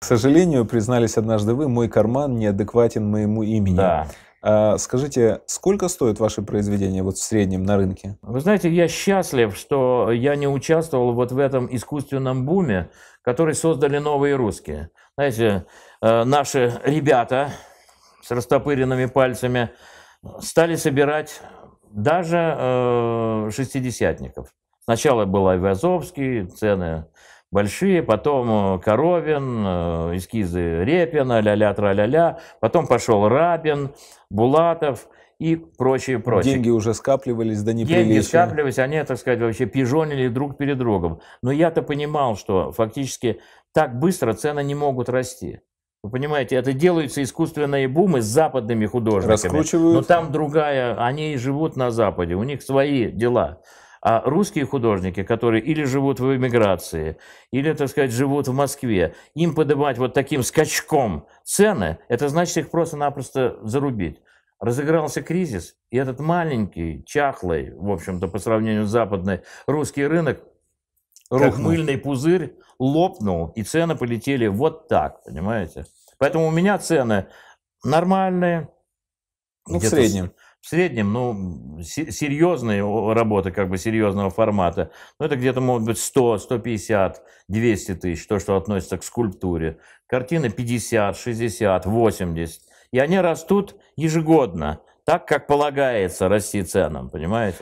К сожалению, признались однажды вы, мой карман неадекватен моему имени. Да. А, скажите, сколько стоят ваши произведения вот в среднем на рынке? Вы знаете, я счастлив, что я не участвовал вот в этом искусственном буме, который создали новые русские. Знаете, э, наши ребята с растопыренными пальцами стали собирать даже э, шестидесятников. Сначала был Айвазовский, цены большие, потом э, Коровин, э, эскизы Репина, ля-ля, тра-ля-ля, потом пошел Рабин, Булатов и прочее, прочее. Деньги уже скапливались до неприличия. Деньги скапливались, они, так сказать, вообще пижонили друг перед другом. Но я-то понимал, что фактически так быстро цены не могут расти. Вы понимаете, это делаются искусственные бумы с западными художниками. Раскручивают. Но там другая, они живут на Западе, у них свои дела. А русские художники, которые или живут в эмиграции, или, так сказать, живут в Москве, им поднимать вот таким скачком цены, это значит их просто-напросто зарубить. Разыгрался кризис, и этот маленький, чахлый, в общем-то, по сравнению с западной, русский рынок, мыльный пузырь лопнул, и цены полетели вот так, понимаете? Поэтому у меня цены нормальные. Ну, в среднем среднем, ну, серьезные работы, как бы серьезного формата, ну, это где-то, может быть, 100, 150, 200 тысяч, то, что относится к скульптуре. Картины 50, 60, 80. И они растут ежегодно, так, как полагается расти ценам, понимаете?